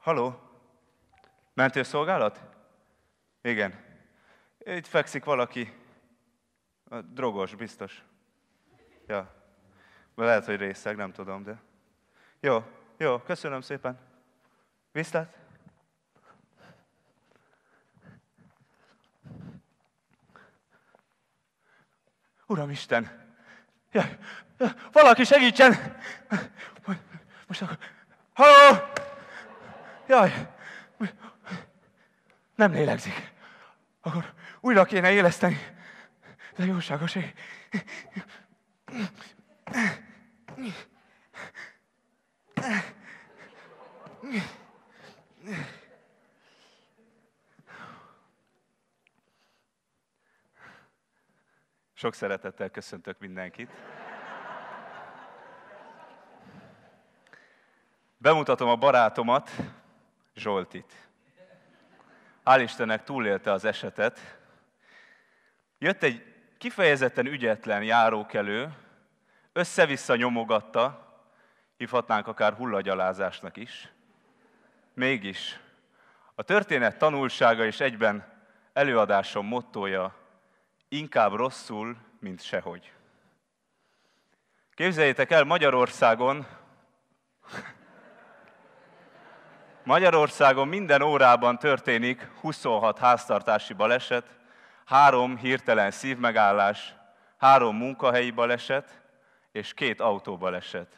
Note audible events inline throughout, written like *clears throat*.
Haló? Mentőszolgálat? Igen. Itt fekszik valaki. A drogos, biztos. Ja. Lehet, hogy részeg, nem tudom, de... Jó, jó, köszönöm szépen. Viszlát? Uram Isten! Ja, valaki segítsen! Most akkor... Halló! jaj, nem lélegzik. Akkor újra kéne éleszteni. De jóságos ég. Sok szeretettel köszöntök mindenkit. Bemutatom a barátomat, Zsoltit. Hál' Istennek túlélte az esetet. Jött egy kifejezetten ügyetlen járókelő, össze-vissza nyomogatta, hívhatnánk akár hullagyalázásnak is. Mégis a történet tanulsága és egyben előadásom mottoja inkább rosszul, mint sehogy. Képzeljétek el Magyarországon Magyarországon minden órában történik 26 háztartási baleset, három hirtelen szívmegállás, három munkahelyi baleset és két autóbaleset.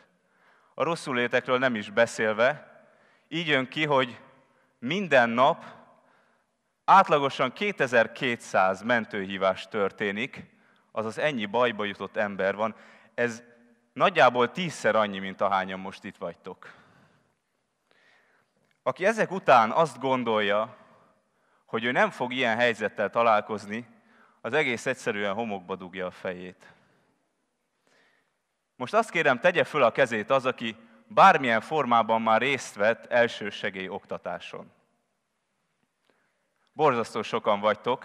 A rosszul létekről nem is beszélve, így jön ki, hogy minden nap átlagosan 2200 mentőhívás történik, azaz ennyi bajba jutott ember van. Ez nagyjából tízszer annyi, mint ahányan most itt vagytok. Aki ezek után azt gondolja, hogy ő nem fog ilyen helyzettel találkozni, az egész egyszerűen homokba dugja a fejét. Most azt kérem, tegye föl a kezét az, aki bármilyen formában már részt vett segély oktatáson. Borzasztó sokan vagytok,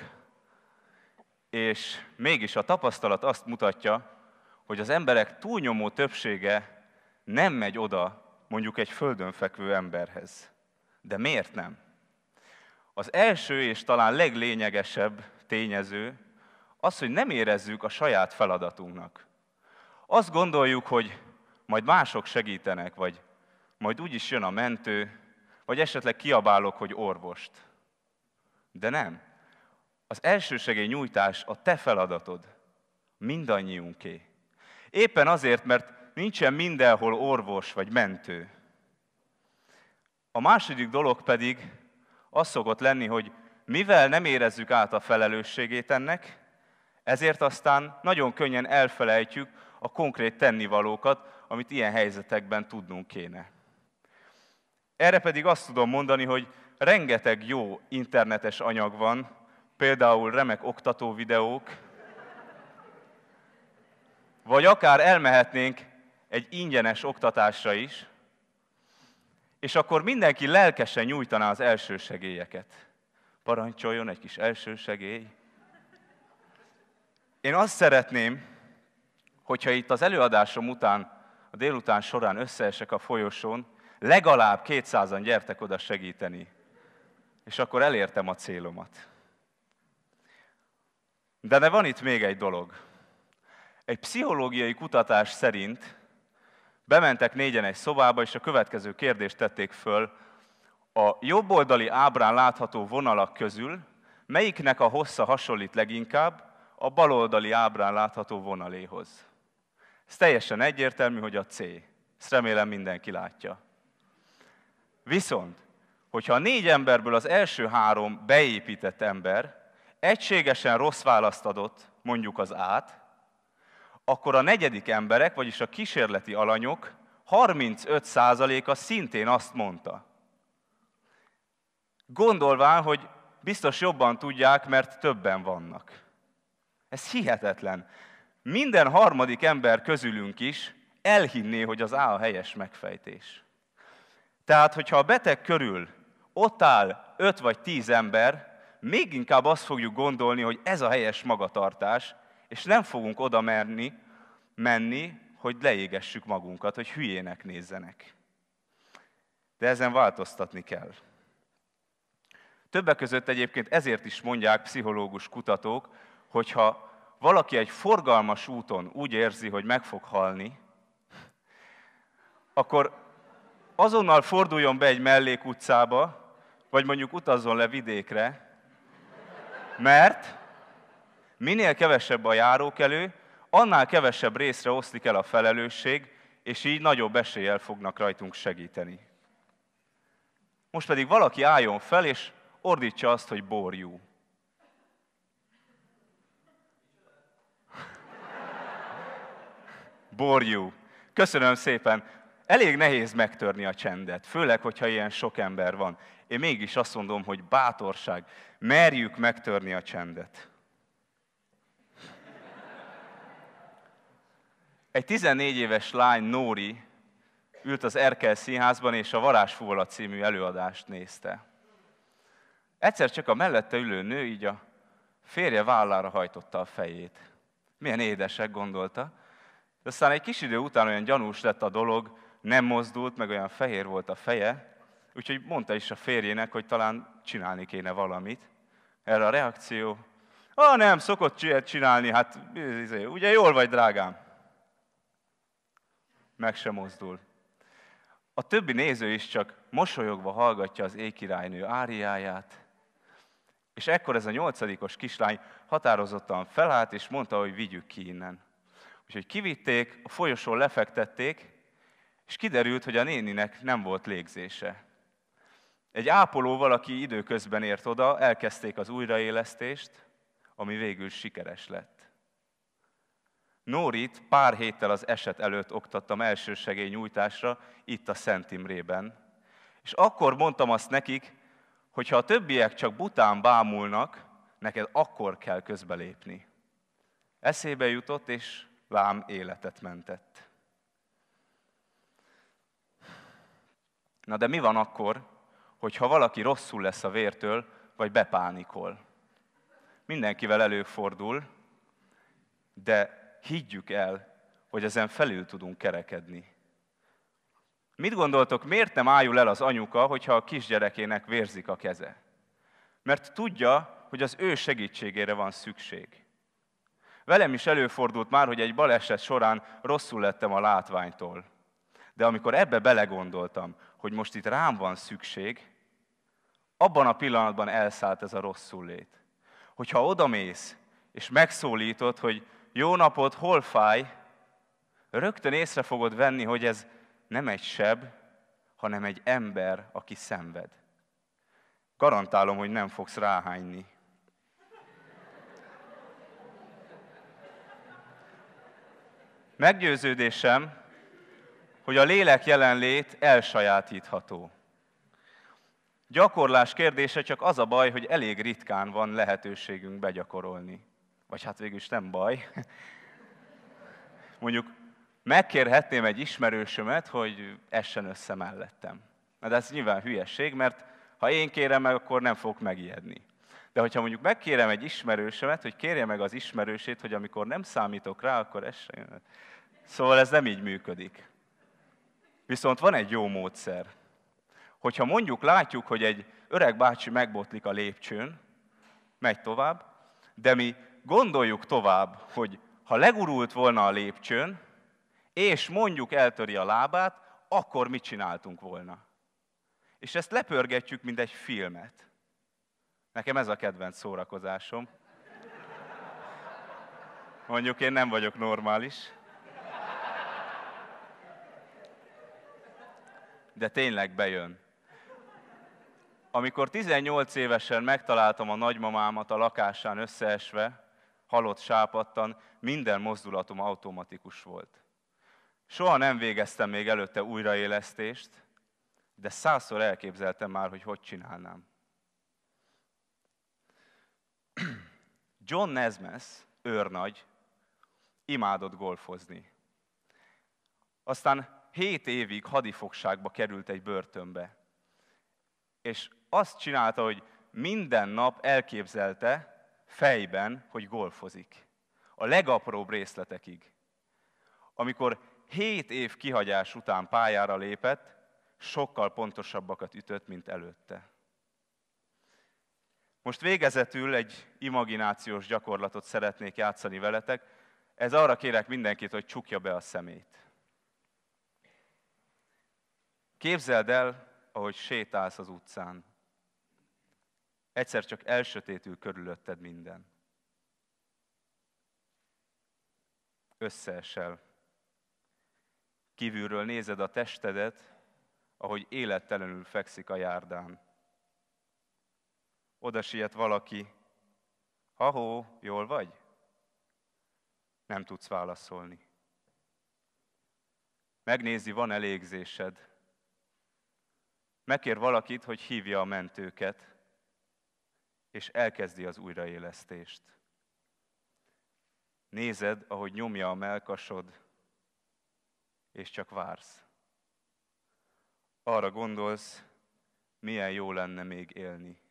és mégis a tapasztalat azt mutatja, hogy az emberek túlnyomó többsége nem megy oda mondjuk egy földön fekvő emberhez. De miért nem? Az első és talán leglényegesebb tényező az, hogy nem érezzük a saját feladatunknak. Azt gondoljuk, hogy majd mások segítenek, vagy majd úgyis jön a mentő, vagy esetleg kiabálok, hogy orvost. De nem. Az elsősegély nyújtás a te feladatod, mindannyiunké. Éppen azért, mert nincsen mindenhol orvos vagy mentő. A második dolog pedig az szokott lenni, hogy mivel nem érezzük át a felelősségét ennek, ezért aztán nagyon könnyen elfelejtjük a konkrét tennivalókat, amit ilyen helyzetekben tudnunk kéne. Erre pedig azt tudom mondani, hogy rengeteg jó internetes anyag van, például remek oktató videók, vagy akár elmehetnénk egy ingyenes oktatásra is, és akkor mindenki lelkesen nyújtaná az elsősegélyeket. Parancsoljon egy kis elsősegély. Én azt szeretném, hogyha itt az előadásom után, a délután során összeesek a folyosón, legalább 200-an gyertek oda segíteni, és akkor elértem a célomat. De ne van itt még egy dolog. Egy pszichológiai kutatás szerint Bementek négyen egy szobába, és a következő kérdést tették föl. A jobboldali ábrán látható vonalak közül melyiknek a hossza hasonlít leginkább a baloldali ábrán látható vonaléhoz? Ez teljesen egyértelmű, hogy a C. Ezt remélem mindenki látja. Viszont, hogyha a négy emberből az első három beépített ember egységesen rossz választ adott, mondjuk az át, akkor a negyedik emberek, vagyis a kísérleti alanyok 35%-a szintén azt mondta. Gondolván, hogy biztos jobban tudják, mert többen vannak. Ez hihetetlen. Minden harmadik ember közülünk is elhinné, hogy az A a helyes megfejtés. Tehát, hogyha a beteg körül ott áll 5 vagy 10 ember, még inkább azt fogjuk gondolni, hogy ez a helyes magatartás, és nem fogunk oda merni menni, hogy leégessük magunkat, hogy hülyének nézzenek. De ezen változtatni kell. Többek között egyébként ezért is mondják pszichológus kutatók, hogyha valaki egy forgalmas úton úgy érzi, hogy meg fog halni, akkor azonnal forduljon be egy mellékutcába, vagy mondjuk utazzon le vidékre, mert minél kevesebb a járókelő, annál kevesebb részre oszlik el a felelősség, és így nagyobb eséllyel fognak rajtunk segíteni. Most pedig valaki álljon fel, és ordítsa azt, hogy borjú. Borjú. Köszönöm szépen. Elég nehéz megtörni a csendet, főleg, hogyha ilyen sok ember van. Én mégis azt mondom, hogy bátorság, merjük megtörni a csendet. Egy 14 éves lány, Nóri, ült az Erkel színházban, és a Varázsfúvola című előadást nézte. Egyszer csak a mellette ülő nő így a férje vállára hajtotta a fejét. Milyen édesek, gondolta. De aztán egy kis idő után olyan gyanús lett a dolog, nem mozdult, meg olyan fehér volt a feje, úgyhogy mondta is a férjének, hogy talán csinálni kéne valamit. Erre a reakció, ah nem, szokott csinálni, hát izé, ugye jól vagy, drágám meg sem mozdul. A többi néző is csak mosolyogva hallgatja az éjkirálynő áriáját, és ekkor ez a nyolcadikos kislány határozottan felállt, és mondta, hogy vigyük ki innen. Úgyhogy kivitték, a folyosón lefektették, és kiderült, hogy a néninek nem volt légzése. Egy ápoló valaki időközben ért oda, elkezdték az újraélesztést, ami végül sikeres lett. Nórit pár héttel az eset előtt oktattam elsősegély nyújtásra, itt a Szent Imrében. És akkor mondtam azt nekik, hogy ha a többiek csak bután bámulnak, neked akkor kell közbelépni. Eszébe jutott, és lám életet mentett. Na de mi van akkor, hogyha valaki rosszul lesz a vértől, vagy bepánikol? Mindenkivel előfordul, de higgyük el, hogy ezen felül tudunk kerekedni. Mit gondoltok, miért nem ájul el az anyuka, hogyha a kisgyerekének vérzik a keze? Mert tudja, hogy az ő segítségére van szükség. Velem is előfordult már, hogy egy baleset során rosszul lettem a látványtól. De amikor ebbe belegondoltam, hogy most itt rám van szükség, abban a pillanatban elszállt ez a rosszul lét. Hogyha odamész, és megszólítod, hogy jó napot, hol fáj, rögtön észre fogod venni, hogy ez nem egy seb, hanem egy ember, aki szenved. Garantálom, hogy nem fogsz ráhányni. Meggyőződésem, hogy a lélek jelenlét elsajátítható. Gyakorlás kérdése csak az a baj, hogy elég ritkán van lehetőségünk begyakorolni vagy hát végül is nem baj. Mondjuk megkérhetném egy ismerősömet, hogy essen össze mellettem. Na de ez nyilván hülyeség, mert ha én kérem meg, akkor nem fogok megijedni. De hogyha mondjuk megkérem egy ismerősömet, hogy kérje meg az ismerősét, hogy amikor nem számítok rá, akkor essen. Szóval ez nem így működik. Viszont van egy jó módszer. Hogyha mondjuk látjuk, hogy egy öreg bácsi megbotlik a lépcsőn, megy tovább, de mi gondoljuk tovább, hogy ha legurult volna a lépcsőn, és mondjuk eltöri a lábát, akkor mit csináltunk volna? És ezt lepörgetjük, mint egy filmet. Nekem ez a kedvenc szórakozásom. Mondjuk én nem vagyok normális. De tényleg bejön. Amikor 18 évesen megtaláltam a nagymamámat a lakásán összeesve, halott sápadtan, minden mozdulatom automatikus volt. Soha nem végeztem még előtte újraélesztést, de százszor elképzeltem már, hogy hogy csinálnám. *clears throat* John Nesmes, őrnagy, imádott golfozni. Aztán hét évig hadifogságba került egy börtönbe. És azt csinálta, hogy minden nap elképzelte, fejben, hogy golfozik. A legapróbb részletekig. Amikor hét év kihagyás után pályára lépett, sokkal pontosabbakat ütött, mint előtte. Most végezetül egy imaginációs gyakorlatot szeretnék játszani veletek. Ez arra kérek mindenkit, hogy csukja be a szemét. Képzeld el, ahogy sétálsz az utcán egyszer csak elsötétül körülötted minden. Összeesel. Kívülről nézed a testedet, ahogy élettelenül fekszik a járdán. Oda siet valaki, ahó, jól vagy? Nem tudsz válaszolni. Megnézi, van elégzésed. Megkér valakit, hogy hívja a mentőket, és elkezdi az újraélesztést. Nézed, ahogy nyomja a melkasod, és csak vársz. Arra gondolsz, milyen jó lenne még élni.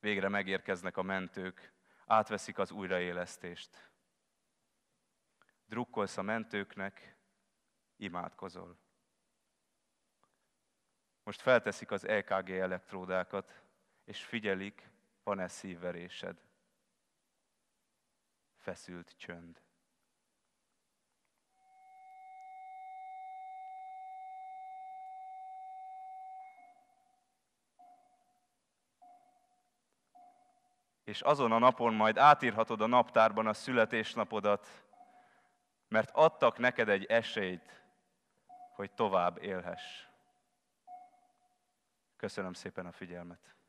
Végre megérkeznek a mentők, átveszik az újraélesztést. Drukkolsz a mentőknek, imádkozol. Most felteszik az EKG elektródákat, és figyelik, van-e szívverésed. Feszült csönd. és azon a napon majd átírhatod a naptárban a születésnapodat, mert adtak neked egy esélyt, hogy tovább élhess. Köszönöm szépen a figyelmet.